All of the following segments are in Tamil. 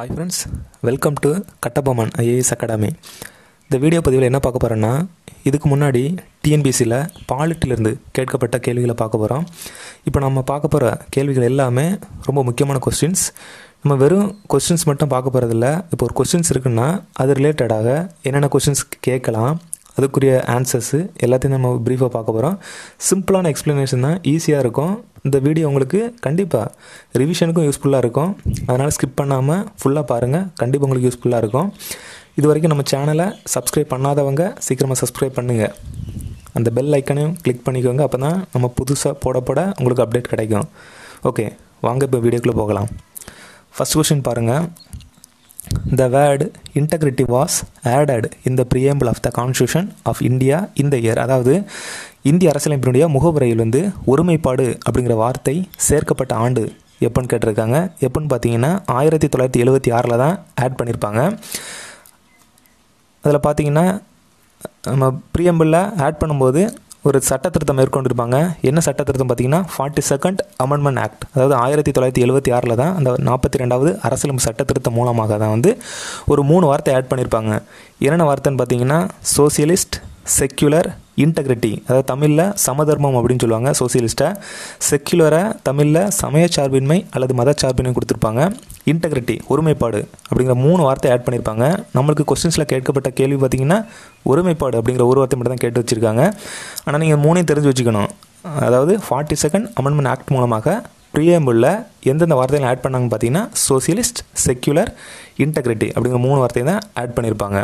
hi friends welcome to Kattabomman IAS academy இந்த வீடியோ பதிவில் என்ன பார்க்க போகிறேன்னா இதுக்கு முன்னாடி டிஎன்பிசியில் பாலிட்டிலிருந்து கேட்கப்பட்ட கேள்விகளை பார்க்க போகிறோம் இப்போ நம்ம பார்க்க போகிற கேள்விகள் எல்லாமே ரொம்ப முக்கியமான கொஸ்டின்ஸ் நம்ம வெறும் கொஸ்டின்ஸ் மட்டும் பார்க்க போகிறதில்ல இப்போ ஒரு கொஸ்டின்ஸ் இருக்குன்னா அது ரிலேட்டடாக என்னென்ன கொஸ்டின்ஸ் கேட்கலாம் அதுக்குரிய ஆன்சர்ஸு எல்லாத்தையும் நம்ம ப்ரீஃபாக பார்க்க போகிறோம் சிம்பிளான எக்ஸ்ப்ளனேஷன் தான் ஈஸியாக இருக்கும் இந்த வீடியோ உங்களுக்கு கண்டிப்பாக ரிவிஷனுக்கும் யூஸ்ஃபுல்லாக இருக்கும் அதனால் ஸ்கிப் பண்ணாமல் ஃபுல்லாக பாருங்கள் கண்டிப்பாக உங்களுக்கு யூஸ்ஃபுல்லாக இருக்கும் இது வரைக்கும் நம்ம சேனலை சப்ஸ்கிரைப் பண்ணாதவங்க சீக்கிரமாக சப்ஸ்கிரைப் பண்ணுங்கள் அந்த பெல் ஐக்கனையும் கிளிக் பண்ணிக்கோங்க அப்போ தான் நம்ம புதுசாக போட போட உங்களுக்கு அப்டேட் கிடைக்கும் ஓகே வாங்க இப்போ வீடியோக்குள்ளே போகலாம் ஃபஸ்ட் கொஷின் பாருங்கள் the word integrity was added in the preamble of the constitution of India இந்த இயர் அதாவது இந்திய அரசியலமைப்பினுடைய முகவுரையில் வந்து ஒருமைப்பாடு அப்படிங்கிற வார்த்தை சேர்க்கப்பட்ட ஆண்டு எப்போன்னு கேட்டிருக்காங்க எப்போன்னு பார்த்தீங்கன்னா ஆயிரத்தி தொள்ளாயிரத்தி எழுபத்தி ஆறில் தான் ஆட் பண்ணியிருப்பாங்க அதில் பார்த்தீங்கன்னா நம்ம ப்ரியம்பிளில் ஆட் பண்ணும்போது ஒரு சட்டத்திருத்தம் மேற்கொண்டிருப்பாங்க என்ன சட்டத்திருத்தம் பார்த்தீங்கன்னா ஃபார்ட்டி செகண்ட் அமெண்ட்மெண்ட் ஆக்ட் அதாவது ஆயிரத்தி தொள்ளாயிரத்தி எழுபத்தி ஆறில் தான் அந்த நாற்பத்தி ரெண்டாவது அரசியலமைப்பு சட்டத்திருத்தம் மூலமாக தான் வந்து ஒரு மூணு வார்த்தை ஆட் பண்ணியிருப்பாங்க என்னென்ன வார்த்தைன்னு பார்த்தீங்கன்னா சோசியலிஸ்ட் செக்யுலர் இன்டெகிரிட்டி அதாவது தமிழில் சமதர்மம் அப்படின்னு சொல்லுவாங்க சோசியலிஸ்ட்டை செக்யுலரை தமிழில் சமய சார்பின்மை அல்லது மத சார்பின்மை கொடுத்துருப்பாங்க இன்டெகிரிட்டி ஒருமைப்பாடு அப்படிங்கிற மூணு வார்த்தை ஆட் பண்ணியிருப்பாங்க நம்மளுக்கு கொஸ்டின்ஸில் கேட்கப்பட்ட கேள்வி பார்த்திங்கன்னா ஒருமைப்பாடு அப்படிங்கிற ஒரு வார்த்தை மட்டும் தான் கேட்டு வச்சுருக்காங்க ஆனால் நீங்கள் மூணையும் தெரிஞ்சு வச்சுக்கணும் அதாவது ஃபார்ட்டி செகண்ட் அமெண்ட்மெண்ட் ஆக்ட் மூலமாக ப்ரியம்பிளில் எந்தெந்த வார்த்தைகள் ஆட் பண்ணாங்கன்னு பார்த்தீங்கன்னா சோசியலிஸ்ட் செக்யூலர் இன்டெகிரிட்டி அப்படிங்கிற மூணு வார்த்தையும் தான் ஆட் பண்ணியிருப்பாங்க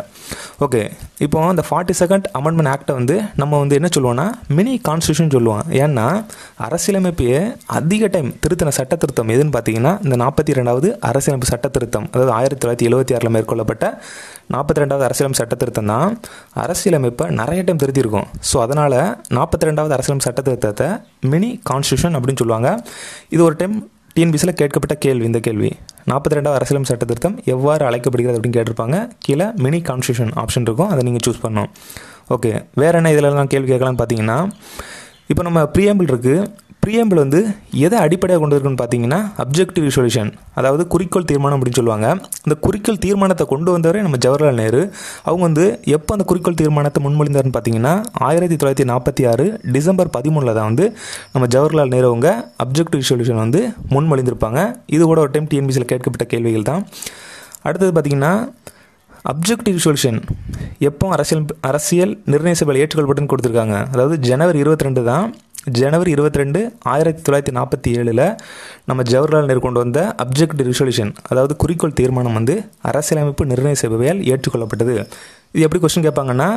ஓகே இப்போ அந்த ஃபார்ட்டி செகண்ட் அமெண்ட்மெண்ட் ஆக்டை வந்து நம்ம வந்து என்ன சொல்லுவோம்னா மினி கான்ஸ்டியூஷன் சொல்லுவோம் ஏன்னா அரசியலமைப்பையே அதிக டைம் திருத்தின சட்ட திருத்தம் எதுன்னு பார்த்தீங்கன்னா இந்த நாற்பத்தி ரெண்டாவது அரசியலமைப்பு சட்ட திருத்தம் அதாவது ஆயிரத்தி தொள்ளாயிரத்தி எழுபத்தி ஆறில் மேற்கொள்ளப்பட்ட நாற்பத்தி ரெண்டாவது அரசியலமைப்பு சட்ட திருத்தம் தான் அரசியலமைப்பை நிறைய டைம் திருத்தியிருக்கும் ஸோ அதனால் நாற்பத்தி ரெண்டாவது அரசியலமைப்பு சட்ட திருத்தத்தை மினி கான்ஸ்டியூஷன் அப்படின்னு சொல்லுவாங்க இது ஒரு டைம் டிஎன்பிசியில் கேட்கப்பட்ட கேள்வி இந்த கேள்வி நாற்பத்தி ரெண்டாவது அரசியலம் சட்ட திருத்தம் எவ்வாறு அழைக்கப்படுகிறது அப்படின்னு கேட்டிருப்பாங்க கீழே மினி கான்ஸ்டியூஷன் ஆப்ஷன் இருக்கும் அதை நீங்கள் சூஸ் பண்ணணும் ஓகே வேறு என்ன இதிலலாம் கேள்வி கேட்கலான்னு பார்த்தீங்கன்னா இப்போ நம்ம ப்ரியம்பிள் இருக்குது ப்ரியம்பிள் வந்து எதை அடிப்படையாக கொண்டு இருக்குன்னு பார்த்தீங்கன்னா அப்ஜெக்டிவ் சொல்யூஷன் அதாவது குறிக்கோள் தீர்மானம் அப்படின்னு சொல்லுவாங்க இந்த குறிக்கோள் தீர்மானத்தை கொண்டு வந்தவரே நம்ம ஜவஹர்லால் நேரு அவங்க வந்து எப்போ அந்த குறிக்கோள் தீர்மானத்தை முன்மொழிந்தார்னு பார்த்தீங்கன்னா ஆயிரத்தி தொள்ளாயிரத்தி நாற்பத்தி ஆறு டிசம்பர் பதிமூணில் தான் வந்து நம்ம ஜவஹர்லால் நேரு அவங்க அப்ஜெக்டிவ் சொல்யூஷன் வந்து முன்மொழிந்திருப்பாங்க இது கூட ஒரு டைம் டிஎன்பிசியில் கேட்கப்பட்ட கேள்விகள் தான் அடுத்தது பார்த்திங்கன்னா அப்ஜெக்டிவ் சொல்யூஷன் எப்போ அரசியல் அரசியல் நிர்ணய சபையில் ஏற்றுக்கொள்ளப்பட்டுன்னு கொடுத்துருக்காங்க அதாவது ஜனவரி இருபத்தி ரெண்டு தான் ஜனவரி இருபத்தி ரெண்டு ஆயிரத்தி தொள்ளாயிரத்தி நாற்பத்தி ஏழில் நம்ம ஜவஹர்லால் நேரு கொண்டு வந்த அப்ஜெக்ட் ரிசொல்யூஷன் அதாவது குறிக்கோள் தீர்மானம் வந்து அரசியலமைப்பு நிர்ணய சேவையால் ஏற்றுக்கொள்ளப்பட்டது இது எப்படி கொஸ்டின் கேட்பாங்கன்னா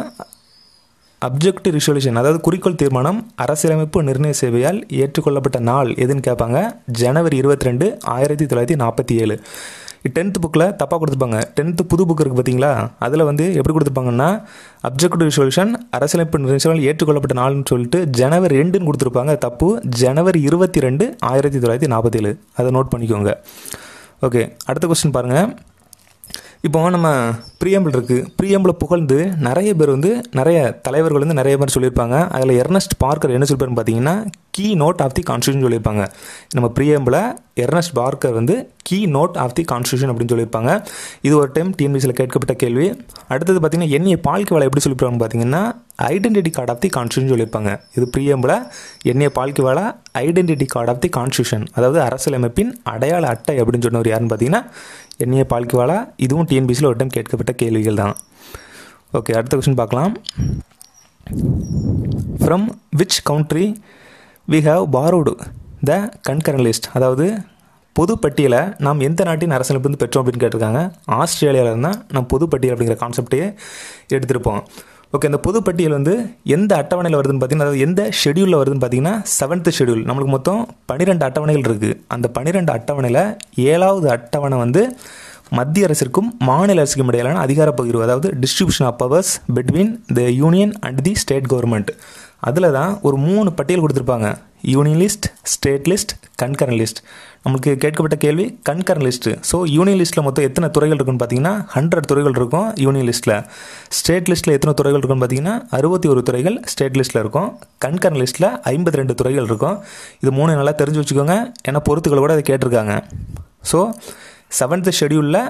அப்ஜெக்ட் ரிசொல்யூஷன் அதாவது குறிக்கோள் தீர்மானம் அரசியலமைப்பு நிர்ணய சேவையால் ஏற்றுக்கொள்ளப்பட்ட நாள் எதுன்னு கேட்பாங்க ஜனவரி இருபத்தி ரெண்டு ஆயிரத்தி தொள்ளாயிரத்தி நாற்பத்தி ஏழு டென்த் புக்கில் தப்பாக கொடுத்துருப்பாங்க டென்த்து புது புக் இருக்குது பார்த்தீங்களா அதில் வந்து எப்படி கொடுத்துருப்பாங்கன்னா அப்ஜெக்டிவ் ரிசொல்யூஷன் அரசியலமைப்பு நிறுவனம் ஏற்றுக்கொள்ளப்பட்ட நாள்னு சொல்லிட்டு ஜனவரி ரெண்டுன்னு கொடுத்துருப்பாங்க தப்பு ஜனவரி இருபத்தி ரெண்டு ஆயிரத்தி தொள்ளாயிரத்தி நாற்பத்தேழு அதை நோட் பண்ணிக்கோங்க ஓகே அடுத்த கொஸ்டின் பாருங்கள் இப்போ நம்ம பிரியம்பிள் இருக்குது பிரியம்பிளை புகழ்ந்து நிறைய பேர் வந்து நிறைய தலைவர்கள் வந்து நிறைய பேர் சொல்லியிருப்பாங்க அதில் எர்னஸ்ட் பார்க்கர் என்ன சொல்லியிருப்பாருன்னு பார்த்தீங்கன்னா key note of the constitution சொல்லியிருப்பாங்க நம்ம பிரியம்பில் எர்னஸ்ட் பார்க்கர் வந்து key note of the constitution அப்படின்னு சொல்லியிருப்பாங்க இது ஒரு டைம் டிஎன்பிசியில் கேட்கப்பட்ட கேள்வி அடுத்தது பார்த்திங்கன்னா என்னைய பால்கி வேலை எப்படி சொல்லியிருப்பாங்க பார்த்தீங்கன்னா identity card of the constitution சொல்லியிருப்பாங்க இது பிரியம்பில் என்னைய பால்கி வேலை identity card of the constitution அதாவது அரசியலமைப்பின் அடையாள அட்டை அப்படின்னு சொன்னவர் யாருன்னு பார்த்தீங்கன்னா என்ஏ பால்கி வேலை இதுவும் டிஎன்பிசியில் ஒரு டைம் கேட்கப்பட்ட கேள்விகள் தான் ஓகே அடுத்த கொஸ்டின் பார்க்கலாம் from which country we have borrowed the concurrent list அதாவது பொது பட்டியலை நாம் எந்த நாட்டின் அரசியலமைப்பு பெற்றோம் அப்படின்னு கேட்டிருக்காங்க ஆஸ்திரேலியாவில் இருந்தால் நம்ம பொது பட்டியல் அப்படிங்கிற கான்செப்டையே எடுத்திருப்போம் ஓகே இந்த பொது பட்டியல் வந்து எந்த அட்டவணையில் வருதுன்னு பார்த்தீங்கன்னா அதாவது எந்த ஷெடியூலில் வருதுன்னு பார்த்தீங்கன்னா செவன்த் ஷெடியூல் நம்மளுக்கு மொத்தம் பன்னிரெண்டு அட்டவணைகள் இருக்குது அந்த பன்னிரெண்டு அட்டவணையில் ஏழாவது அட்டவணை வந்து மத்திய அரசிற்கும் மாநில அரசுக்கும் இடையிலான அதிகார பகிர்வு அதாவது distribution of powers between the union and the state government அதில் தான் ஒரு மூணு பட்டியல் கொடுத்துருப்பாங்க union list state list concurrent list நம்மளுக்கு கேட்கப்பட்ட கேள்வி கண்கரன் லிஸ்ட்டு ஸோ யூனியன் லிஸ்ட்டில் மொத்தம் எத்தனை துறைகள் இருக்குன்னு பார்த்தீங்கன்னா ஹண்ட்ரட் துறைகள் இருக்கும் யூனியன் லிஸ்ட்டில் ஸ்டேட் லிஸ்ட்டில் எத்தனை துறைகள் இருக்குன்னு பார்த்தீங்கன்னா அறுபத்தி ஒரு துறைகள் ஸ்டேட் லிஸ்ட்டில் இருக்கும் கண்கரன் லிஸ்ட்டில் ஐம்பத்தி ரெண்டு துறைகள் இருக்கும் இது மூணு நல்லா தெரிஞ்சு வச்சுக்கோங்க ஏன்னா பொறுத்துக்கள் கூட அதை கேட்டிருக்காங்க ஸோ செவன்த் ஷெடியூலில்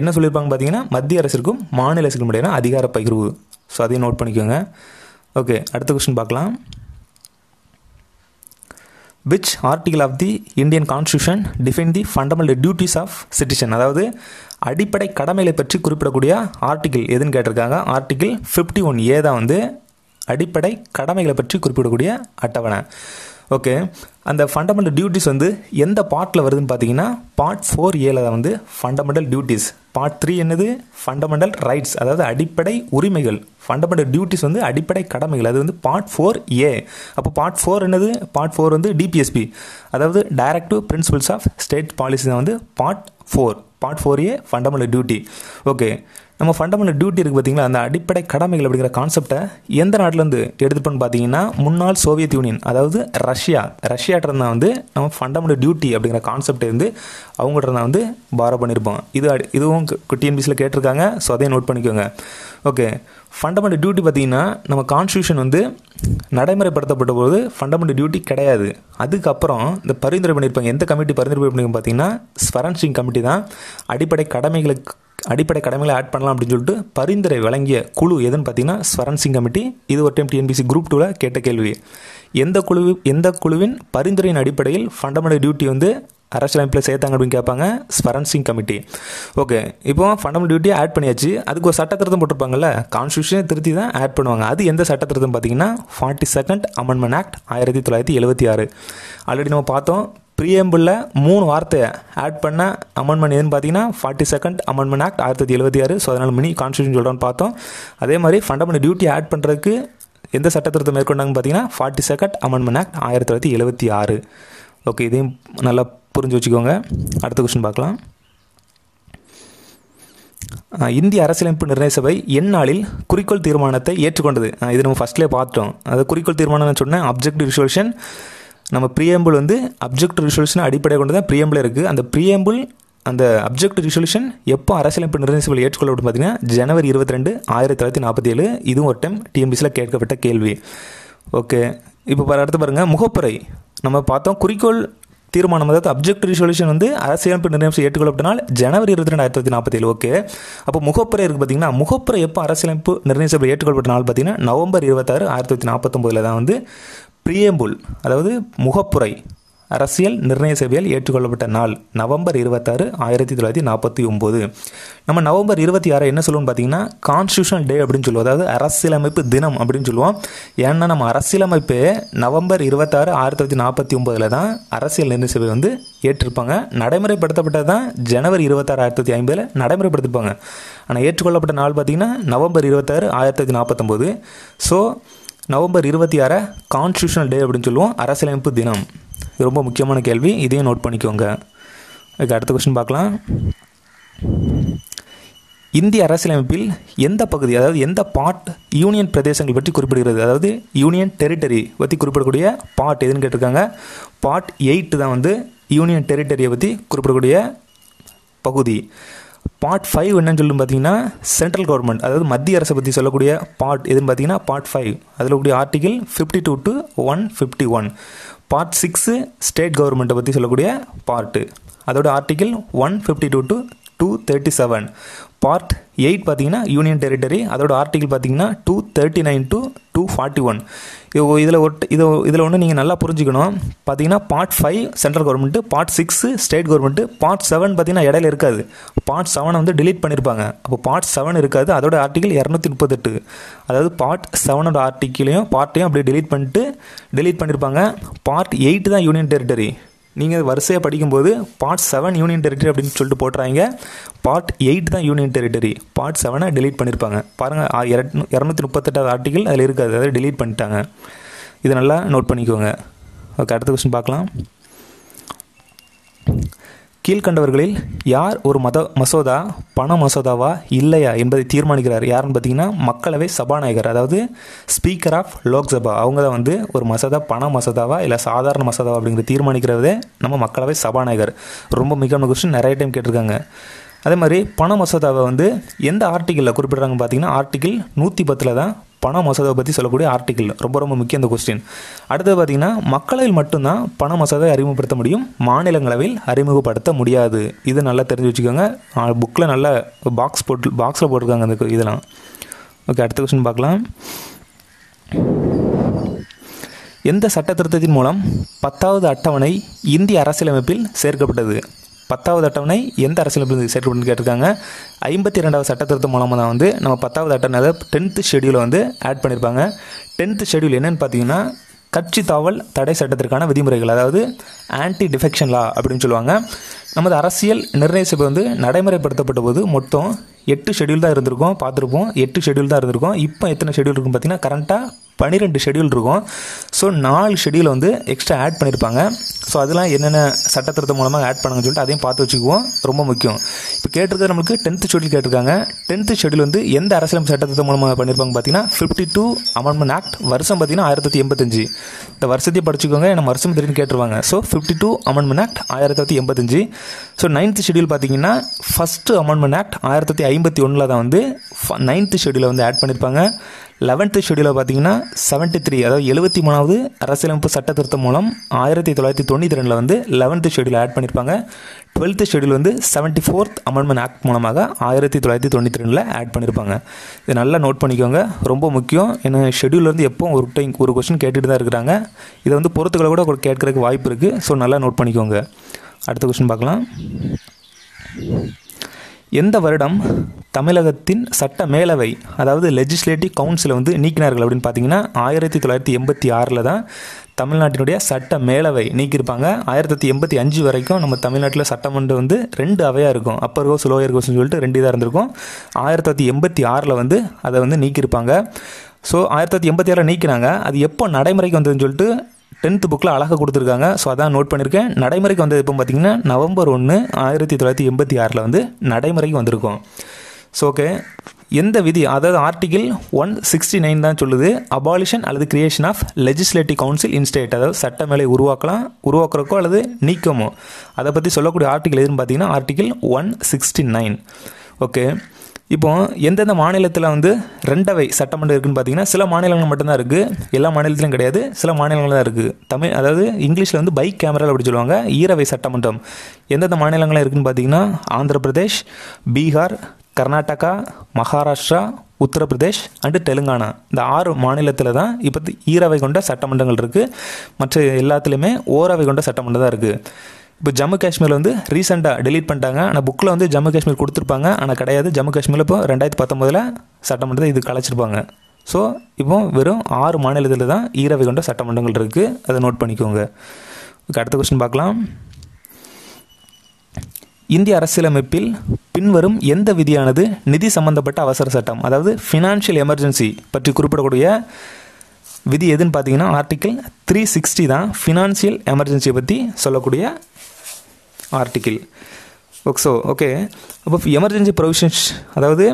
என்ன சொல்லியிருப்பாங்க பார்த்தீங்கன்னா மத்திய அரசிற்கும் மாநில அரசுக்கும் இடையிலான அதிகார பகிர்வு ஸோ அதையும் நோட் பண்ணிக்கோங்க ஓகே அடுத்த கொஸ்டின் பார்க்கலாம் which article of the Indian constitution define the fundamental duties of citizen அதாவது அடிப்படை கடமைகளை பற்றி குறிப்பிடக்கூடிய ஆர்டிகிள் எதுன்னு கேட்டிருக்காங்க ஆர்டிகிள் ஃபிஃப்டி ஒன் ஏ தான் வந்து அடிப்படை கடமைகளை பற்றி குறிப்பிடக்கூடிய அட்டவணை ஓகே அந்த ஃபண்டமெண்டல் டியூட்டிஸ் வந்து எந்த பார்ட்டில் வருதுன்னு பார்த்தீங்கன்னா பார்ட் ஃபோர் ஏல தான் வந்து ஃபண்டமெண்டல் டியூட்டிஸ் பார்ட் த்ரீ என்னது ஃபண்டமெண்டல் ரைட்ஸ் அதாவது அடிப்படை உரிமைகள் ஃபண்டமெண்டல் டியூட்டிஸ் வந்து அடிப்படை கடமைகள் அது வந்து பார்ட் ஃபோர் ஏ அப்போ பார்ட் ஃபோர் என்னது பார்ட் ஃபோர் வந்து டிபிஎஸ்பி அதாவது directive principles of state policy தான் வந்து part four part four A fundamental duty okay நம்ம ஃபண்டமெண்டல் டியூட்டி இருக்குது பார்த்திங்களா அந்த அடிப்படை கடமைகள் அப்படிங்கிற கான்செப்டை எந்த நாட்டிலேருந்து எடுத்துப்போன்னு பார்த்தீங்கன்னா முன்னாள் சோவியத் யூனியன் அதாவது ரஷ்யா ரஷ்யாட்டிருந்தான் வந்து நம்ம ஃபண்டமெண்டல் டியூட்டி அப்படிங்கிற கான்செப்டை வந்து அவங்ககிட்ட நான் வந்து பாரோ பண்ணியிருப்போம் இது இதுவும் டிஎன்பிசியில் கேட்டிருக்காங்க ஸோ அதையும் நோட் பண்ணிக்கோங்க ஓகே ஃபண்டமெண்டல் டியூட்டி பார்த்திங்கன்னா நம்ம கான்ஸ்டியூஷன் வந்து நடைமுறைப்படுத்தப்பட்ட போது ஃபண்டமெண்டல் டியூட்டி கிடையாது அதுக்கப்புறம் இந்த பரிந்துரை பண்ணியிருப்பாங்க எந்த கமிட்டி பரிந்துரை பண்ணிங்க பார்த்தீங்கன்னா ஸ்வரன் சிங் கமிட்டி தான் அடிப்படை கடமைகளுக்கு அடிப்படை கடமைகளை ஆட் பண்ணலாம் அப்படின்னு சொல்லிட்டு பரிந்துரை வழங்கிய குழு எதுன்னு பார்த்தீங்கன்னா ஸ்வரன் சிங் கமிட்டி இது ஒரு டைம் டிஎன்பிசி குரூப் டூவில் கேட்ட கேள்வி எந்த குழு எந்த குழுவின் பரிந்துரையின் அடிப்படையில் ஃபண்டமெண்டல் டியூட்டி வந்து அரசியலமைப்பில் சேர்த்தாங்க அப்படின்னு கேட்பாங்க சிங் கமிட்டி ஓகே இப்போ ஃபண்டமெண்டல் டியூட்டியை ஆட் பண்ணியாச்சு அதுக்கு ஒரு சட்டத்திருத்தம் போட்டிருப்பாங்கல்ல கான்ஸ்டியூஷனை திருத்தி தான் ஆட் பண்ணுவாங்க அது எந்த சட்டத்திருத்தம் பார்த்தீங்கன்னா ஃபார்ட்டி செகண்ட் அமெண்ட்மெண்ட் ஆக்ட் ஆயிரத்தி தொள்ளாயிரத்தி எழுபத்தி ஆறு ஆல்ரெடி நம்ம பார்த்தோம் ப்ரியம்பிளில் மூணு வார்த்தையை ஆட் பண்ண அமெண்ட்மெண்ட் எதுன்னு பார்த்தீங்கன்னா ஃபார்ட்டி செகண்ட் அமெண்ட்மெண்ட் ஆக்ட் ஆயிரத்தி தொள்ளாயிரத்தி எழுபத்தி ஆறு ஸோ அதனால் மினி கான்ஸ்டியூஷன் சொல்கிறோன்னு பார்த்தோம் அதே மாதிரி ஃபண்டமெண்டல் டியூட்டி ஆட் பண்ணுறதுக்கு எந்த சட்டத்திருத்தம் மேற்கொண்டாங்கன்னு பார்த்தீங்கன்னா ஃபார்ட்டி செகண்ட் அமெண்ட்மெண்ட் ஆக்ட் ஆயிரத்தி தொள்ளாயிரத்தி எழுபத்தி ஆறு ஓகே இதையும் நல்லா புரிஞ்சு வச்சுக்கோங்க அடுத்த கொஸ்டின் பார்க்கலாம் இந்திய அரசியலமைப்பு நிர்ணய சபை எந்நாளில் குறிக்கோள் தீர்மானத்தை ஏற்றுக்கொண்டது இது நம்ம ஃபஸ்ட்லேயே பார்த்தோம் அது குறிக்கோள் தீர்மானம்னு சொன்னால் அப்ஜெக்டிவ் ரிசல்யூஷன் நம்ம ப்ரியம்பிள் வந்து அப்ஜெக்ட் ரிசல்யூஷன் அடிப்படையாக கொண்டு தான் ப்ரியம்பிள் இருக்குது அந்த ப்ரியம்பிள் அந்த அப்ஜெக்ட் ரிசல்யூஷன் எப்போ அரசியலமைப்பு நிர்ணய சபையில் ஏற்றுக்கொள்ளப்படும் பார்த்தீங்கன்னா ஜனவரி இருபத்தி ரெண்டு ஆயிரத்தி தொள்ளாயிரத்தி நாற்பத்தி ஏழு இதுவும் ஒரு டைம் டிஎம்பிசியில் கேட்கப்பட்ட கேள்வி ஓகே இப்போ அடுத்து பாருங்கள் முகப்புரை நம்ம பார்த்தோம் குறிக்கோள் தீர்மானம் அதாவது அப்ஜெக்ட் ரிசொல்யூஷன் வந்து அரசியலமைப்பு நிர்ணயம் அப்படின்னா ஜனவரி இருபத்தி ரெண்டு ஆயிரத்தி நாற்பத்தி ஏழு ஓகே அப்போ முகப்புரை இருக்குது பார்த்தீங்கன்னா முகப்புரை எப்போ அரசியலமைப்பு நிர்ணய சபை ஏற்றுக்கொள்ளப்பட்ட நாள் பார்த்தீங்கன்னா நவம்பர் இருபத்தாறு ஆயிரத்தி தொள்ளாயிரத்தி நாற்பத்தொம்போதில் தான் வந்து பிரியம்புல் அதாவது முகப்புரை அரசியல் நிர்ணய சேவையால் ஏற்றுக்கொள்ளப்பட்ட நாள் நவம்பர் இருபத்தாறு ஆயிரத்தி தொள்ளாயிரத்தி நாற்பத்தி ஒம்பது நம்ம நவம்பர் இருபத்தி ஆறு என்ன சொல்லுவோம்னு பார்த்தீங்கன்னா கான்ஸ்டியூஷன் டே அப்படின்னு சொல்லுவோம் அதாவது அரசியலமைப்பு தினம் அப்படின்னு சொல்லுவோம் ஏன்னா நம்ம அரசியலமைப்பு நவம்பர் இருபத்தாறு ஆயிரத்தி தொள்ளாயிரத்தி நாற்பத்தி ஒம்பதில் தான் அரசியல் நிர்ணய சேவை வந்து ஏற்றிருப்பாங்க நடைமுறைப்படுத்தப்பட்டது தான் ஜனவரி இருபத்தாறு ஆயிரத்தி தொள்ளாயிரத்தி ஐம்பதில் நடைமுறைப்படுத்திருப்பாங்க ஆனால் ஏற்றுக்கொள்ளப்பட்ட நாள் பார்த்திங்கன்னா நவம்பர் இருபத்தாறு ஆயிரத்தி தொள்ளாயிரத்தி நாற்பத்தொம்போது ஸோ நவம்பர் இருபத்தி ஆறை கான்ஸ்டியூஷனல் டே அப்படின்னு சொல்லுவோம் அரசியலமைப்பு தினம் இது ரொம்ப முக்கியமான கேள்வி இதையும் நோட் பண்ணிக்கோங்க இதுக்கு அடுத்த கொஸ்டின் பார்க்கலாம் இந்திய அரசியலமைப்பில் எந்த பகுதி அதாவது எந்த பாட் யூனியன் பிரதேசங்கள் பற்றி குறிப்பிடுகிறது அதாவது யூனியன் டெரிட்டரி பற்றி குறிப்பிடக்கூடிய பாட் எதுன்னு கேட்டிருக்காங்க பாட் எயிட்டு தான் வந்து யூனியன் டெரிட்டரியை பற்றி குறிப்பிடக்கூடிய பகுதி பார்ட் ஃபைவ் என்னன்னு சொல்லி பார்த்தீங்கன்னா சென்ட்ரல் கவர்மெண்ட் அதாவது மத்திய அரசை பற்றி சொல்லக்கூடிய பார்ட் எதுன்னு பார்த்தீங்கன்னா பார்ட் ஃபைவ் அதில் கூடிய article fifty two to one fifty one part six state கவர்மெண்ட்டை பற்றி சொல்லக்கூடிய பார்ட்டு அதோட article one fifty two to two thirty seven part eight பார்த்தீங்கன்னா யூனியன் டெரிட்டரி அதோட ஆர்டிகல் பார்த்தீங்கன்னா two thirty nine to two forty one இதில் ஒட்டு இது இதில் ஒன்று நீங்கள் நல்லா புரிஞ்சுக்கணும் பார்த்தீங்கன்னா part five central government part six state government part seven பார்த்தீங்கன்னா இடையில இருக்காது பார்ட் செவனை வந்து டிலீட் பண்ணியிருப்பாங்க அப்போ பார்ட் செவன் இருக்காது அதோட ஆர்டிகல் இரநூத்தி முப்பத்தெட்டு அதாவது பார்ட் செவனோட ஆர்டிகிளையும் பார்ட்டையும் அப்படியே டிலீட் பண்ணிட்டு டிலீட் பண்ணியிருப்பாங்க பார்ட் எயிட் தான் யூனியன் டெரிட்டரி நீங்கள் வரிசையாக படிக்கும்போது பார்ட் செவன் யூனியன் டெரிட்டரி அப்படின்னு சொல்லிட்டு போட்டுறாங்க பார்ட் எயிட் தான் யூனியன் டெரிட்டரி பார்ட் செவனை டெலீட் பண்ணியிருப்பாங்க பாருங்கள் இரநூத்தி முப்பத்தெட்டாவது ஆர்டிகல் அதில் இருக்காது அதை டெலீட் பண்ணிட்டாங்க இதை நல்லா நோட் பண்ணிக்கோங்க ஓகே அடுத்த கொஸ்டின் பார்க்கலாம் கீழ்கண்டவர்களில் யார் ஒரு மத மசோதா பண மசோதாவா இல்லையா என்பதை தீர்மானிக்கிறார் யாருன்னு பார்த்தீங்கன்னா மக்களவை சபாநாயகர் அதாவது ஸ்பீக்கர் ஆஃப் லோக்சபா அவங்க தான் வந்து ஒரு மசோதா பண மசோதாவா இல்லை சாதாரண மசோதாவா அப்படிங்கிற தீர்மானிக்கிறதே நம்ம மக்களவை சபாநாயகர் ரொம்ப மிக கொஸ்டின் நிறைய டைம் கேட்டிருக்காங்க அதே மாதிரி பண மசோதாவை வந்து எந்த ஆர்டிக்கலில் குறிப்பிட்றாங்க பார்த்தீங்கன்னா ஆர்டிக்கிள் நூற்றி பத்தில் தான் பண மசோதாவை பற்றி சொல்லக்கூடிய ஆர்டிக்கிள் ரொம்ப ரொம்ப முக்கிய இந்த கொஸ்டின் அடுத்தது பார்த்திங்கன்னா மக்களவையில் மட்டும்தான் பண மசோதாவை அறிமுகப்படுத்த முடியும் மாநிலங்களவையில் அறிமுகப்படுத்த முடியாது இது நல்லா தெரிஞ்சு வச்சுக்கோங்க புக்கில் நல்ல பாக்ஸ் போட்டு பாக்ஸில் போட்டிருக்காங்க அந்த இதெல்லாம் ஓகே அடுத்த கொஸ்டின் பார்க்கலாம் எந்த சட்ட திருத்தத்தின் மூலம் பத்தாவது அட்டவணை இந்திய அரசியலமைப்பில் சேர்க்கப்பட்டது பத்தாவது அட்டவணை எந்த அரசியலமைப்பு சேர்க்கப்படுன்னு கேட்டிருக்காங்க ஐம்பத்தி ரெண்டாவது சட்டத்திருத்தம் மூலமாக தான் வந்து நம்ம பத்தாவது அட்டவணை அதாவது டென்த்து ஷெடியூலை வந்து ஆட் பண்ணியிருப்பாங்க டென்த்து ஷெடியூல் என்னென்னு பார்த்தீங்கன்னா கட்சி தாவல் தடை சட்டத்திற்கான விதிமுறைகள் அதாவது ஆன்டி டிஃபெக்ஷன் லா அப்படின்னு சொல்லுவாங்க நமது அரசியல் நிர்ணய சபை வந்து நடைமுறைப்படுத்தப்பட்ட போது மொத்தம் எட்டு ஷெடியூல் தான் இருந்திருக்கும் பார்த்துருப்போம் எட்டு ஷெடியூல் தான் இருந்திருக்கும் இப்போ எத்தனை ஷெடியூல் இருக்கும் பார்த்தீங்கன்னா கரண்ட்டாக பன்னிரெண்டு ஷெடியூல் இருக்கும் ஸோ நாலு ஷெடியூல் வந்து எக்ஸ்ட்ரா ஆட் பண்ணியிருப்பாங்க ஸோ அதெல்லாம் என்னென்ன சட்டத்திருத்தம் மூலமாக ஆட் பண்ணுங்கன்னு சொல்லிட்டு அதையும் பார்த்து வச்சுக்குவோம் ரொம்ப முக்கியம் இப்போ கேட்டிருக்க நம்மளுக்கு டென்த்து ஷெடியூல் கேட்டிருக்காங்க டென்த்து ஷெடியூல் வந்து எந்த அரசியலமைப்பு சட்டத்திருத்தம் மூலமாக பண்ணியிருப்பாங்க பார்த்தீங்கன்னா ஃபிஃப்டி டூ அமெண்ட்மெண்ட் ஆக்ட் வருஷம் பார்த்தீங்கன்னா ஆயிரத்தி எண்பத்தஞ்சு இந்த வருஷத்தையும் படிச்சுக்கோங்க என்ன வருஷம் தெரியும் கேட்டுருவாங்க so fifty two amendment act ஆயிரத்தி தொள்ளாயிரத்தி எண்பத்தஞ்சு ஸோ நைன்த் ஷெடியூல் பார்த்தீங்கன்னா ஃபஸ்ட்டு அமெண்ட்மெண்ட் ஆக்ட் ஆயிரத்தி தொள்ளாயிரத்தி ஐம்பத்தி ஒன்றில் தான் வந்து நைன்த் ஷெடியூலில் வந்து ஆட் பண்ணியிருப்பாங்க லெவன்த்து ஷெடியூலில் பார்த்தீங்கன்னா செவன்ட்டி த்ரீ அதாவது எழுபத்தி மூணாவது அரசியலமைப்பு சட்ட திருத்தம் மூலம் ஆயிரத்தி தொள்ளாயிரத்தி தொண்ணூற்றி ரெண்டில் வந்து லெவன்த்து ஷெடியூல் ஆட் பண்ணியிருப்பாங்க டுவெல்த்து ஷெடியூல் வந்து செவன்ட்டி ஃபோர்த் அமெண்ட்மெண்ட் ஆக்ட் மூலமாக ஆயிரத்தி தொள்ளாயிரத்தி தொண்ணூற்றி ரெண்டில் ஆட் பண்ணியிருப்பாங்க இது நல்லா நோட் பண்ணிக்கோங்க ரொம்ப முக்கியம் ஏன்னா ஷெடியூல் வந்து எப்போ ஒரு டைம் ஒரு கொஸ்டின் கேட்டுகிட்டு தான் இருக்கிறாங்க இதை வந்து பொறுத்துக்களை கூட கேட்குறதுக்கு வாய்ப்பு இருக்குது ஸோ நல்லா நோட் பண்ணிக்கோங்க அடுத்த கொஸ்டின் பார்க்கலாம் எந்த வருடம் தமிழகத்தின் சட்ட மேலவை அதாவது லெஜிஸ்லேட்டிவ் கவுன்சிலை வந்து நீக்கினார்கள் அப்படின்னு பார்த்தீங்கன்னா ஆயிரத்தி தொள்ளாயிரத்தி எண்பத்தி ஆறில் தான் தமிழ்நாட்டினுடைய சட்ட மேலவை நீக்கியிருப்பாங்க ஆயிரத்தி தொள்ளாயிரத்தி எண்பத்தி அஞ்சு வரைக்கும் நம்ம தமிழ்நாட்டில் சட்டமன்றம் வந்து ரெண்டு அவையாக இருக்கும் அப்பர் கோஸ் லோயர் கோஸ்ன்னு சொல்லிட்டு ரெண்டு இதாக இருந்திருக்கும் ஆயிரத்தி தொள்ளாயிரத்தி எண்பத்தி ஆறில் வந்து அதை வந்து நீக்கியிருப்பாங்க ஸோ ஆயிரத்தி தொள்ளாயிரத்தி எண்பத்தி ஆறில் நீக்கினாங்க அது எப்போ நடைமுறைக்கு வந்ததுன்னு சொல்லிட்டு டென்த் புக்கில் அழகாக கொடுத்துருக்காங்க ஸோ அதான் நோட் பண்ணியிருக்கேன் நடைமுறைக்கு வந்தது இப்போ பார்த்திங்கன்னா நவம்பர் ஒன்று ஆயிரத்தி தொள்ளாயிரத்தி எண்பத்தி ஆறில் வந்து நடைமுறைக்கு வந்திருக்கும் ஸோ ஓகே எந்த விதி அதாவது ஆர்டிகிள் ஒன் சிக்ஸ்டி நைன் தான் சொல்லுது அபாலிஷன் அல்லது creation of legislative council in state அதாவது சட்ட மேலே உருவாக்கலாம் உருவாக்குறக்கோ அல்லது நீக்கமோ அதை பற்றி சொல்லக்கூடிய ஆர்டிகிள் எதுன்னு பார்த்தீங்கன்னா article one sixty nine okay இப்போ எந்தெந்த மாநிலத்தில் வந்து ரெண்டவை சட்டமன்றம் இருக்குதுன்னு பார்த்தீங்கன்னா சில மாநிலங்கள் மட்டும்தான் இருக்குது எல்லா மாநிலத்திலும் கிடையாது சில மாநிலங்கள் தான் இருக்குது தமிழ் அதாவது இங்கிலீஷில் வந்து பைக் கேமரா அப்படி சொல்லுவாங்க ஈரவை சட்டமன்றம் எந்தெந்த மாநிலங்களாக இருக்குதுன்னு பார்த்தீங்கன்னா ஆந்திர பிரதேஷ் பீகார் கர்நாடகா மகாராஷ்டிரா உத்தரப்பிரதேஷ் அண்டு தெலுங்கானா இந்த ஆறு மாநிலத்தில் தான் இப்போ ஈரவை கொண்ட சட்டமன்றங்கள் இருக்குது மற்ற எல்லாத்துலேயுமே ஓரவை கொண்ட சட்டமன்றம் தான் இருக்குது இப்போ ஜம்மு காஷ்மீர் வந்து ரீசெண்டாக டெலீட் பண்ணிட்டாங்க ஆனால் புக்கில் வந்து ஜம்மு காஷ்மீர் கொடுத்துருப்பாங்க ஆனால் கிடையாது ஜம்மு காஷ்மீரில் இப்போ ரெண்டாயிரத்தி பத்தொம்போதில் சட்டமன்றத்தை இது கலைச்சிருப்பாங்க ஸோ இப்போ வெறும் ஆறு மாநிலத்தில் தான் ஈரவை கொண்ட சட்டமன்றங்கள் இருக்குது அதை நோட் பண்ணிக்கோங்க அடுத்த கொஸ்டின் பார்க்கலாம் இந்திய அரசியலமைப்பில் பின்வரும் எந்த விதியானது நிதி சம்பந்தப்பட்ட அவசர சட்டம் அதாவது ஃபினான்ஷியல் எமர்ஜென்சி பற்றி குறிப்பிடக்கூடிய விதி எதுன்னு பார்த்தீங்கன்னா ஆர்டிக்கிள் த்ரீ சிக்ஸ்டி தான் ஃபினான்ஷியல் எமர்ஜென்சியை பற்றி சொல்லக்கூடிய ஆர்டிக்கிள் ஸோ ஓகே அப்போ எமர்ஜென்சி ப்ரொவிஷன்ஸ் அதாவது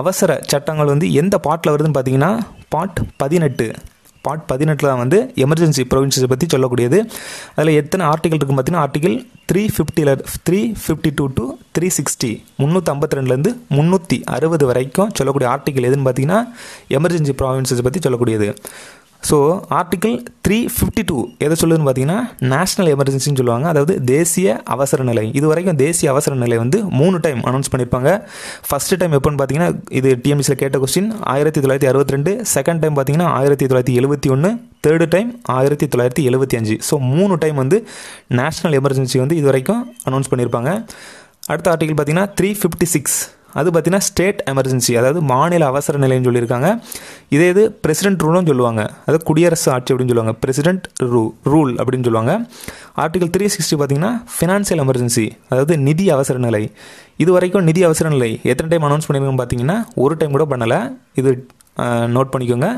அவசர சட்டங்கள் வந்து எந்த பாட்டில் வருதுன்னு பார்த்தீங்கன்னா பாட் பதினெட்டு பாட் பதினெட்டில் தான் வந்து எமர்ஜென்சி ப்ரொவின்சஸை பற்றி சொல்லக்கூடியது அதில் எத்தனை ஆர்டிகல் இருக்குது பார்த்தீங்கன்னா ஆர்டிகல் த்ரீ ஃபிஃப்டியில் three fifty two to three sixty முந்நூற்றி ஐம்பத்தி ரெண்டுலேருந்து முந்நூற்றி அறுபது வரைக்கும் சொல்லக்கூடிய ஆர்டிகல் எதுன்னு பார்த்தீங்கன்னா எமர்ஜென்சி ப்ராவின்ஸை பற்றி சொல்லக்கூடியது so article three fifty two எதை சொல்லுதுன்னு பார்த்தீங்கன்னா நேஷனல் எமர்ஜென்சின்னு சொல்லுவாங்க அதாவது தேசிய அவசர நிலை இது வரைக்கும் தேசிய அவசர நிலை வந்து மூணு டைம் அனௌன்ஸ் பண்ணியிருப்பாங்க ஃபஸ்ட்டு டைம் எப்போன்னு பார்த்தீங்கன்னா இது டிஎம்சியில் கேட்ட கொஸ்டின் ஆயிரத்தி தொள்ளாயிரத்தி அறுபத்தி ரெண்டு செகண்ட் டைம் பார்த்தீங்கன்னா ஆயிரத்தி தொள்ளாயிரத்தி எழுபத்தி ஒன்று தேர்டு டைம் ஆயிரத்தி தொள்ளாயிரத்தி எழுபத்தி அஞ்சு ஸோ மூணு டைம் வந்து நேஷனல் எமர்ஜென்சி வந்து இது வரைக்கும் அனௌன்ஸ் பண்ணியிருப்பாங்க அடுத்த ஆர்டிகல் பார்த்தீங்கன்னா த்ரீ ஃபிஃப்டி சிக்ஸ் அது பார்த்தீங்கன்னா ஸ்டேட் எமர்ஜென்சி அதாவது மாநில அவசர நிலைன்னு சொல்லியிருக்காங்க இதே இது பிரசிடென்ட் ரூலும் சொல்லுவாங்க அதாவது குடியரசு ஆட்சி அப்படின்னு சொல்லுவாங்க பிரசிடென்ட் ரூ ரூல் அப்படின்னு சொல்லுவாங்க ஆர்டிகல் த்ரீ சிக்ஸ்டி பார்த்தீங்கன்னா ஃபினான்சியல் எமர்ஜென்சி அதாவது நிதி அவசர நிலை இது வரைக்கும் நிதி அவசர நிலை எத்தனை டைம் அனௌன்ஸ் பண்ணியிருக்கோம்னு பார்த்தீங்கன்னா ஒரு டைம் கூட பண்ணலை இது நோட் பண்ணிக்கோங்க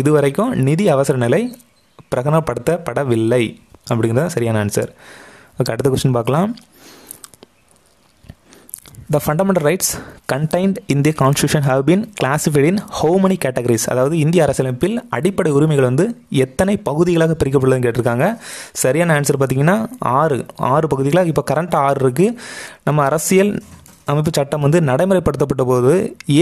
இது வரைக்கும் நிதி அவசர நிலை பிரகடனப்படுத்தப்படவில்லை அப்படிங்கிறது சரியான ஆன்சர் ஓகே அடுத்த கொஸ்டின் பார்க்கலாம் த fundamental rights contained Indian the constitution have been classified in how many categories அதாவது இந்திய அரசியலமைப்பில் அடிப்படை உரிமைகள் வந்து எத்தனை பகுதிகளாக பிரிக்கப்படுதுன்னு கேட்டிருக்காங்க சரியான ஆன்சர் பார்த்திங்கன்னா ஆறு ஆறு பகுதிகளாக இப்போ கரண்ட்டாக ஆறு இருக்குது நம்ம அரசியல் அமைப்பு சட்டம் வந்து நடைமுறைப்படுத்தப்பட்ட போது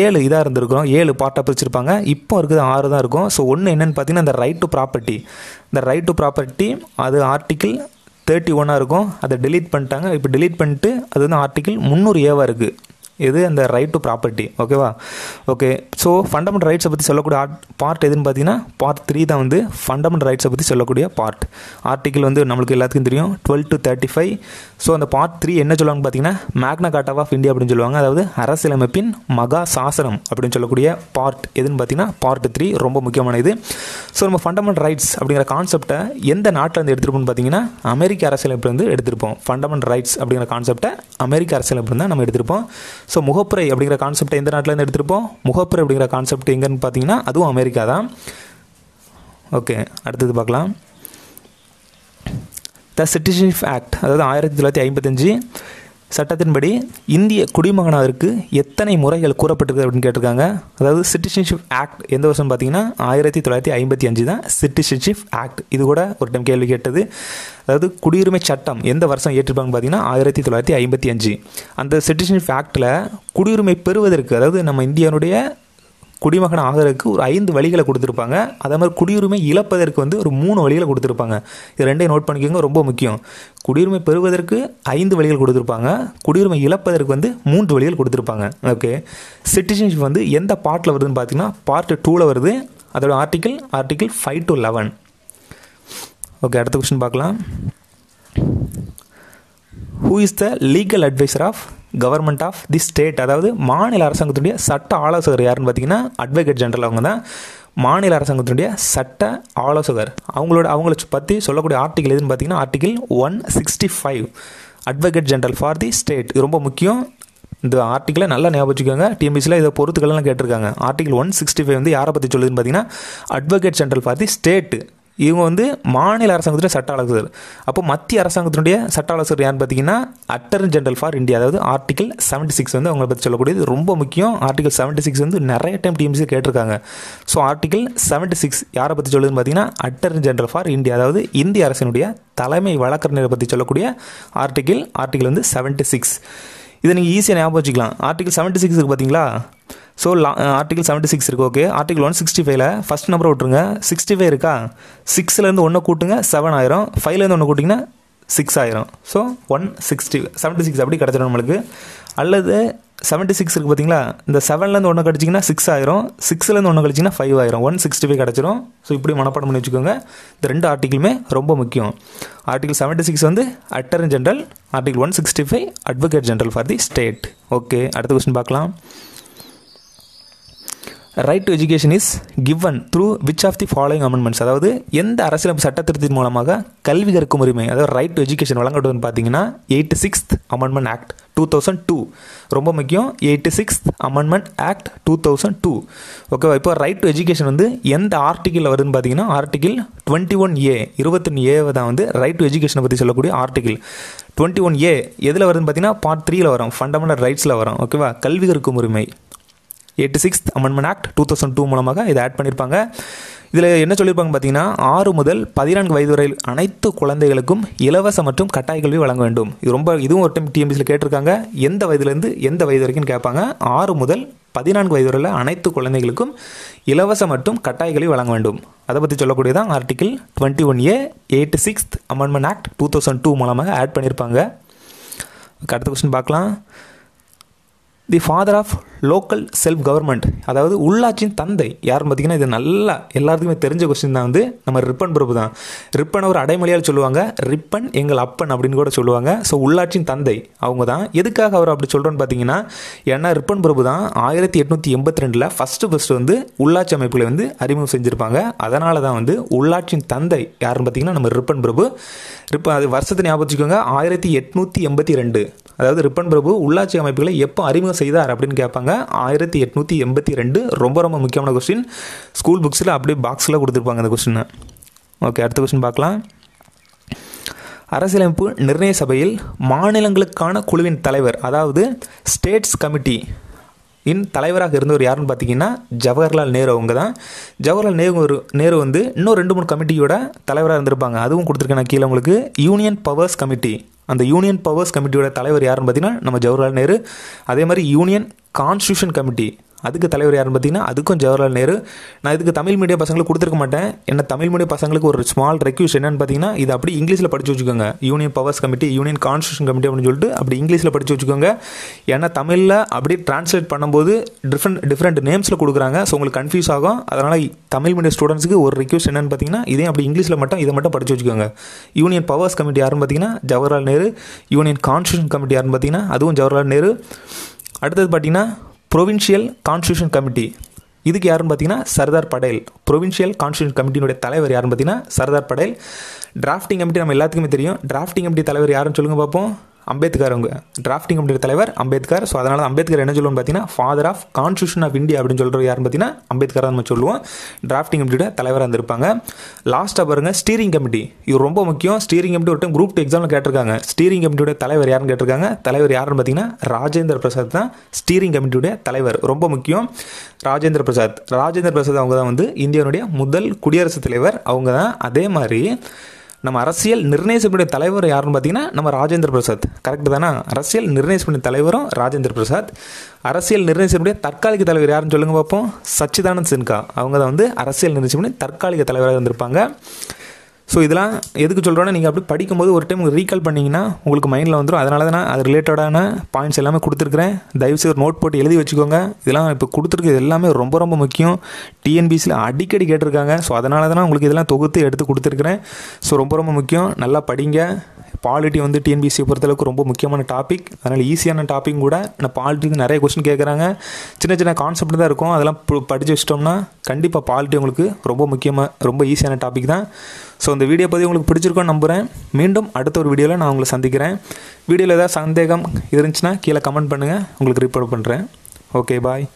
ஏழு இதாக இருந்திருக்கும் ஏழு பாட்டாக பிரிச்சிருப்பாங்க இப்போ இருக்குது ஆறு தான் இருக்கும் ஸோ ஒன்று என்னென்னு பார்த்தீங்கன்னா இந்த ரைட் டு ப்ராப்பர்ட்டி இந்த ரைட் டு ப்ராப்பர்ட்டி அது ஆர்டிக்கிள் தேர்ட்டி ஒன்னாக இருக்கும் அதை டெலீட் பண்ணிட்டாங்க இப்போ டெலீட் பண்ணிட்டு அது வந்து ஆர்டிக்கிள் முந்நூறு ஏவாக இருக்குது எது அந்த ரைட் டு ப்ராப்பர்ட்டி ஓகேவா ஓகே ஸோ ஃபண்டமெண்டல் ரைட்ஸை பற்றி சொல்லக்கூடிய ஆர்ட் பார்ட் எதுன்னு பார்த்தீங்கன்னா பார்ட் த்ரீ தான் வந்து ஃபண்டமெண்டல் ரைட்ஸை பற்றி சொல்லக்கூடிய பார்ட் ஆர்டிக்கிள் வந்து நம்மளுக்கு எல்லாத்துக்கும் தெரியும் twelve to thirty five so அந்த பார்ட் த்ரீ என்ன சொல்லுவாங்க பார்த்தீங்கன்னா மேக்னா காட்டா ஆஃப் இந்தியா அப்படின்னு சொல்லுவாங்க அதாவது அரசியலமைப்பின் மகா சாசனம் அப்படின்னு சொல்லக்கூடிய பார்ட் எதுன்னு பார்த்தீங்கன்னா பார்ட் த்ரீ ரொம்ப முக்கியமான இது ஸோ நம்ம ஃபண்டமெண்டல் ரைட்ஸ் அப்படிங்கிற கான்செப்டை எந்த நாட்டில் வந்து எடுத்திருப்போம்னு பார்த்தீங்கன்னா அமெரிக்க அரசியலமைப்பு வந்து எடுத்திருப்போம் ஃபண்டமெண்டல் ரைட்ஸ் அப்படிங்கிற கான்செப்டை அமெரிக்க அரசியலமைப்பு தான் நம்ம எடுத்திருப்போம் ஸோ முகப்புரை அப்படிங்கிற கான்செப்டை எந்த நாட்டிலேருந்து எடுத்திருப்போம் முகப்புரை அப்படிங்கிற கான்செப்ட் எங்கேன்னு பார்த்தீங்கன்னா அதுவும் அமெரிக்கா தான் ஓகே அடுத்தது பார்க்கலாம் த சிட்டிசன்ஷிப் ஆக்ட் அதாவது ஆயிரத்தி தொள்ளாயிரத்தி ஐம்பத்தஞ்சு சட்டத்தின்படி இந்திய குடிமகனாருக்கு எத்தனை முறைகள் கூறப்பட்டிருக்கு அப்படின்னு கேட்டிருக்காங்க அதாவது சிட்டிசன்ஷிப் ஆக்ட் எந்த வருஷம் பார்த்தீங்கன்னா ஆயிரத்தி தொள்ளாயிரத்தி ஐம்பத்தி அஞ்சு தான் சிட்டிசன்ஷிப் ஆக்ட் இது கூட ஒரு டைம் கேள்வி கேட்டது அதாவது குடியுரிமை சட்டம் எந்த வருஷம் ஏற்றிருப்பாங்கன்னு பார்த்தீங்கன்னா ஆயிரத்தி தொள்ளாயிரத்தி ஐம்பத்தி அஞ்சு அந்த சிட்டிசன்ஷிப் ஆக்டில் குடியுரிமை பெறுவதற்கு அதாவது நம்ம இந்தியாவுடைய குடிமகன் ஆகிறதுக்கு ஒரு ஐந்து வழிகளை கொடுத்துருப்பாங்க அதே மாதிரி குடியுரிமை இழப்பதற்கு வந்து ஒரு மூணு வழிகளை கொடுத்துருப்பாங்க இது ரெண்டையும் நோட் பண்ணிக்கோங்க ரொம்ப முக்கியம் குடியுரிமை பெறுவதற்கு ஐந்து வழிகள் கொடுத்துருப்பாங்க குடியுரிமை இழப்பதற்கு வந்து மூன்று வழிகள் கொடுத்துருப்பாங்க ஓகே சிட்டிசன்ஷிப் வந்து எந்த பார்ட்டில் வருதுன்னு பார்த்தீங்கன்னா பார்ட் டூவில் வருது அதோட article article five to eleven okay அடுத்த கொஸ்டின் பார்க்கலாம் who is the legal adviser of government of the state அதாவது மாநில அரசாங்கத்துடைய சட்ட ஆலோசகர் யாருன்னு பார்த்தீங்கன்னா அட்வொகேட் ஜென்ரல் அவங்க தான் மாநில அரசாங்கத்தினுடைய சட்ட ஆலோசகர் அவங்களோட அவங்கள பற்றி சொல்லக்கூடிய ஆர்டிகிள் எதுன்னு பார்த்தீங்கன்னா article one sixty five advocate general for the state இது ரொம்ப முக்கியம் இந்த ஆர்டிக்கிளை நல்லா ஞாபகம் டிஎம்பிசியில் இதை பொறுத்துக்கள்லாம் கேட்டிருக்காங்க ஆர்டிகிள் ஒன் சிக்ஸ்டி ஃபைவ் வந்து யாரை பற்றி சொல்லுதுன்னு பார்த்தீங்கன்னா advocate general for the state இவங்க வந்து மாநில அரசாங்கத்துடைய சட்ட ஆலோசகர் அப்போ மத்திய அரசாங்கத்தினுடைய சட்ட ஆலோசகர் யாருன்னு பார்த்தீங்கன்னா அட்டர்னி ஜென்ரல் ஃபார் இந்தியா அதாவது ஆர்டிகல் செவன்டி சிக்ஸ் வந்து அவங்களை பற்றி சொல்லக்கூடியது ரொம்ப முக்கியம் ஆர்டிகல் செவன்டி சிக்ஸ் வந்து நிறைய டைம் டிஎம்சி கேட்டிருக்காங்க ஸோ ஆர்டிகல் செவன்டி சிக்ஸ் யாரை பற்றி சொல்லுதுன்னு பார்த்தீங்கன்னா அட்டர்னி ஜென்ரல் ஃபார் இந்தியா அதாவது இந்திய அரசினுடைய தலைமை வழக்கறிஞரை பற்றி சொல்லக்கூடிய ஆர்டிகல் ஆர்டிகல் வந்து செவன்டி சிக்ஸ் இதை நீங்கள் ஈஸியாக ஞாபகம் வச்சுக்கலாம் ஆர்டிகல் செவன்டி சிக்ஸுக்கு பார்த்தீங்களா ஸோ ஆர்டிகல் செவன்ட்டி சிக்ஸ் இருக்குது ஓகே ஆர்டிகல் ஒன் சிக்ஸ்டி ஃபைவ்ல ஃபஸ்ட் நம்பர் விட்டுருங்க சிக்ஸ்டி ஃபைவ் இருக்கா சிக்ஸ்லேருந்து ஒன்று கூட்டுங்க செவன் ஆயிரும் ஃபைவ்லேருந்து ஒன்று கூட்டிங்கன்னா சிக்ஸ் ஆயிரும் so one sixty seventy six அப்படி கிடச்சிடும் நம்மளுக்கு அல்லது செவன்ட்டி சிக்ஸ் இருக்குது பார்த்தீங்களா இந்த செவன்லேருந்து ஒன்று கிடச்சிங்கன்னா சிக்ஸ் ஆயிரும் சிக்ஸ்லேருந்து ஒன்று கழிச்சிங்கன்னா ஃபைவ் ஆயிரும் ஒன் சிக்ஸ்டி ஃபைவ் கிடச்சிரும் ஸோ இப்படி மனப்பாடம் பண்ணி வச்சுக்கோங்க இந்த ரெண்டு ஆர்டிகிளுமே ரொம்ப முக்கியம் ஆர்டிகல் செவன்ட்டி சிக்ஸ் வந்து attorney general article one sixty five advocate general for the state okay அடுத்த கொஸ்டின் பார்க்கலாம் right to education is given through which of the following amendments அதாவது எந்த அரசியலமைப்பு சட்டத்திருத்தின் மூலமாக கல்வி கற்கும் உரிமை அதாவது ரைட் டு எஜுகேஷன் வழங்கப்படுதுன்னு பார்த்தீங்கன்னா eighty sixth amendment act two thousand two ரொம்ப முக்கியம் eighty sixth amendment act two thousand two ஓகேவா இப்போ ரைட் டு எஜுகேஷன் வந்து எந்த ஆர்டிக்கிள் வருதுன்னு பார்த்தீங்கன்னா ஆர்டிகிள் டுவெண்ட்டி ஒன் ஏ இருபத்தொன்று ஏவை தான் வந்து ரைட் டு எஜுகேஷனை பற்றி சொல்லக்கூடிய ஆர்டிகிள் டுவெண்ட்டி ஒன் ஏ எதில் வருதுன்னு பார்த்தீங்கன்னா பார்ட் த்ரீயில் வரும் ஃபண்டமெண்டல் ரைட்ஸில் வரும் ஓகேவா கல்வி கற்கும் உரிமை eighty sixth amendment act two thousand two மூலமாக இதை ஆட் பண்ணியிருப்பாங்க இதில் என்ன சொல்லியிருப்பாங்க பார்த்தீங்கன்னா ஆறு முதல் பதினான்கு வயது வரையில் அனைத்து குழந்தைகளுக்கும் இலவச மற்றும் கட்டாய கல்வி வழங்க வேண்டும் இது ரொம்ப இதுவும் ஒரு டைம் டிஎம்பிசியில் கேட்டிருக்காங்க எந்த வயதுலேருந்து எந்த வயது வரைக்கும் கேட்பாங்க ஆறு முதல் பதினான்கு வயது வரையில் அனைத்து குழந்தைகளுக்கும் இலவச மற்றும் கட்டாய கல்வி வழங்க வேண்டும் அதை பற்றி சொல்லக்கூடியதான் article twenty one A eighty sixth amendment act two thousand two மூலமாக ஆட் பண்ணியிருப்பாங்க அடுத்த கொஸ்டின் பார்க்கலாம் the father of local self government அதாவது உள்ளாட்சியின் தந்தை யார் பார்த்திங்கன்னா இது நல்லா எல்லாத்துக்குமே தெரிஞ்ச கொஸ்டின் தான் வந்து நம்ம ரிப்பன் பிரபு தான் ரிப்பன் அவர் அடைமொழியால் சொல்லுவாங்க ரிப்பன் எங்கள் அப்பன் அப்படின்னு கூட சொல்லுவாங்க ஸோ உள்ளாட்சியின் தந்தை அவங்க தான் எதுக்காக அவர் அப்படி சொல்கிறோன்னு பார்த்தீங்கன்னா ஏன்னா ரிப்பன் பிரபு தான் ஆயிரத்தி எட்நூற்றி எண்பத்தி ரெண்டில் ஃபஸ்ட்டு ஃபஸ்ட்டு வந்து உள்ளாட்சி அமைப்புகளை வந்து அறிமுகம் செஞ்சுருப்பாங்க அதனால தான் வந்து உள்ளாட்சியின் தந்தை யாருன்னு பார்த்தீங்கன்னா நம்ம ரிப்பன் பிரபு ரிப்பன் அது வருஷத்தை ஞாபகம் வச்சுக்கோங்க ஆயிரத்தி எட்நூற்றி எண்பத்தி ரெண்டு அதாவது ரிப்பன் பிரபு உள்ளாட்சி அமைப்புகளை எப்போ அறிமுகம் செய்தார் அப்படின்னு கேட்பாங்க ஆயிரத்தி எட்நூற்றி எண்பத்தி ரெண்டு ரொம்ப ரொம்ப முக்கியமான கொஸ்டின் ஸ்கூல் புக்ஸில் அப்படியே பாக்ஸில் கொடுத்துருப்பாங்க அந்த கொஸ்டின் ஓகே அடுத்த கொஸ்டின் பார்க்கலாம் அரசியலமைப்பு நிர்ணய சபையில் மாநிலங்களுக்கான குழுவின் தலைவர் அதாவது ஸ்டேட்ஸ் கமிட்டி இன் தலைவராக இருந்தவர் யாருன்னு பார்த்தீங்கன்னா ஜவஹர்லால் நேரு அவங்க தான் ஜவஹர்லால் நேரு நேரு வந்து இன்னும் ரெண்டு மூணு கமிட்டியோட தலைவராக இருந்திருப்பாங்க அதுவும் கொடுத்துருக்கேன் நான் கீழே உங்களுக்கு யூனியன் பவர்ஸ் கமிட்டி அந்த யூனியன் பவர்ஸ் கமிட்டியோட தலைவர் யாருன்னு பார்த்தீங்கன்னா நம்ம ஜவஹர்லால் நேரு அதே மாதிரி யூனியன் கான்ஸ்டியூஷன் கமிட்டி அதுக்கு தலைவர் யாருன்னு பார்த்தீங்கன்னா அதுக்கும் ஜவஹர்லால் நேரு நான் இதுக்கு தமிழ் மீடியம் பசங்களுக்கு கொடுத்துருக்க மாட்டேன் என்ன தமிழ் மீடியம் பசங்களுக்கு ஒரு ஸ்மால் ரெக்யூஸ் என்னன்னு பார்த்தீங்கன்னா இது அப்படி இங்கிலீஷில் படித்து வச்சுக்கோங்க union powers committee union constitution committee அப்படின்னு சொல்லிட்டு அப்படி இங்கிலீஷில் படித்து வச்சுக்கோங்க ஏன்னா தமிழில் அப்படி ட்ரான்ஸ்லேட் பண்ணும்போது டிஃப்ரெண்ட் டிஃப்ரெண்ட் நேம்ஸில் கொடுக்குறாங்க ஸோ உங்களுக்கு கன்ஃபியூஸ் ஆகும் அதனால் தமிழ் மீடியம் ஸ்டூடெண்ட்ஸுக்கு ஒரு ரெக்யூஸ் என்னன்னு பார்த்தீங்கன்னா இதே அப்படி இங்கிலீஷில் மட்டும் இதை மட்டும் படித்து வச்சுக்கோங்க யூனியன் பவர்ஸ் கமிட்டி யாருன்னு பார்த்தீங்கன்னா Jawaharlal Nehru union constitution committee யாருன்னு பார்த்தீங்கன்னா அதுவும் ஜவஹர்லால் நேரு அடுத்தது பார்த்தீங்கன்னா ப்ரொவின்ஷியல் கான்ஸ்டியூஷன் கமிட்டி இதுக்கு யாருன்னு பார்த்தீங்கன்னா சர்தார் படேல் ப்ரொவின்ஷியல் கான்ஸ்டியூஷன் கமிட்டியினுடைய தலைவர் யாருன்னு பார்த்தீங்கன்னா சர்தார் படேல் டிராஃப்டிங் கமிட்டி நம்ம எல்லாத்துக்குமே தெரியும் டிராஃப்டிங் கமிட்டி தலைவர் யாருன்னு சொல்லுங்கள் பார்ப்போம் அம்பேத்கர் அவங்க டிராஃப்டிங் கமிட்டி தலைவர் அம்பேத்கர் ஸோ அதனால் அம்பேத்கர் என்ன சொல்லுவோம்னு பார்த்தீங்கன்னா father of constitution of India அப்படின்னு சொல்கிற யாரும் பார்த்தீங்கன்னா அம்பேத்கர் நம்ம சொல்லுவோம் டிராஃப்டிங் கமிட்டியோட தலைவராக இருந்திருப்பாங்க லாஸ்ட்டாக பாருங்கள் ஸ்டீரிங் கமிட்டி இது ரொம்ப முக்கியம் ஸ்டீரிங் கமிட்டி ஒரு டைம் குரூப் டூ எக்ஸாமில் கேட்டிருக்காங்க ஸ்டீரிங் கமிட்டியோட தலைவர் யாருன்னு கேட்டிருக்காங்க தலைவர் யாருன்னு பார்த்தீங்கன்னா ராஜேந்திர பிரசாத் தான் ஸ்டீரிங் கமிட்டியுடைய தலைவர் ரொம்ப முக்கியம் ராஜேந்திர பிரசாத் ராஜேந்திர பிரசாத் அவங்க தான் வந்து இந்தியாவுடைய முதல் குடியரசுத் தலைவர் அவங்க தான் அதே மாதிரி நம்ம அரசியல் நிர்ணயிசப்படைய தலைவர் யாருன்னு பார்த்தீங்கன்னா நம்ம ராஜேந்திர பிரசாத் கரெக்டு தானே அரசியல் நிர்ணயிசப்படைய தலைவரும் ராஜேந்திர பிரசாத் அரசியல் நிர்ணயிக்கக்கூடிய தற்காலிக தலைவர் யாருன்னு சொல்லுங்கள் பார்ப்போம் சச்சிதானந்த் சின்கா அவங்க தான் வந்து அரசியல் நிர்ணயிசப்படி தற்காலிக தலைவராக இருந்திருப்பாங்க ஸோ இதெல்லாம் எதுக்கு சொல்கிறோன்னா நீங்கள் அப்படி படிக்கும்போது ஒரு டைம் ரீகால் பண்ணிங்கன்னா உங்களுக்கு மைண்டில் வந்துடும் அதனால தான் நான் அது ரிலேட்டடான பாயிண்ட்ஸ் எல்லாமே கொடுத்துருக்குறேன் தயவுசெய்து ஒரு நோட் போட்டு எழுதி வச்சுக்கோங்க இதெல்லாம் இப்போ கொடுத்துருக்குது எல்லாமே ரொம்ப ரொம்ப முக்கியம் டிஎன்பிசியில் அடிக்கடி கேட்டிருக்காங்க ஸோ அதனால தான் உங்களுக்கு இதெல்லாம் தொகுத்து எடுத்து கொடுத்துருக்குறேன் ஸோ ரொம்ப ரொம்ப முக்கியம் நல்லா படிங்க பாலிட்டி வந்து டிஎன்பிசியை பொறுத்தளவுக்கு ரொம்ப முக்கியமான டாபிக் அதனால் ஈஸியான டாபிக் கூட நான் பாலிட்டிக்கு நிறைய கொஸ்டின் கேட்குறாங்க சின்ன சின்ன கான்செப்ட் தான் இருக்கும் அதெல்லாம் படித்து வச்சிட்டோம்னா கண்டிப்பாக பாலிட்டி உங்களுக்கு ரொம்ப முக்கியமாக ரொம்ப ஈஸியான டாபிக் தான் ஸோ இந்த வீடியோ பற்றி உங்களுக்கு பிடிச்சிருக்கோன்னு நம்புகிறேன் மீண்டும் அடுத்த ஒரு வீடியோவில் நான் உங்களை சந்திக்கிறேன் வீடியோவில் ஏதாவது சந்தேகம் இருந்துச்சுன்னா கீழே கமெண்ட் பண்ணுங்கள் உங்களுக்கு ரிப்போர்ட் பண்ணுறேன் ஓகே பாய்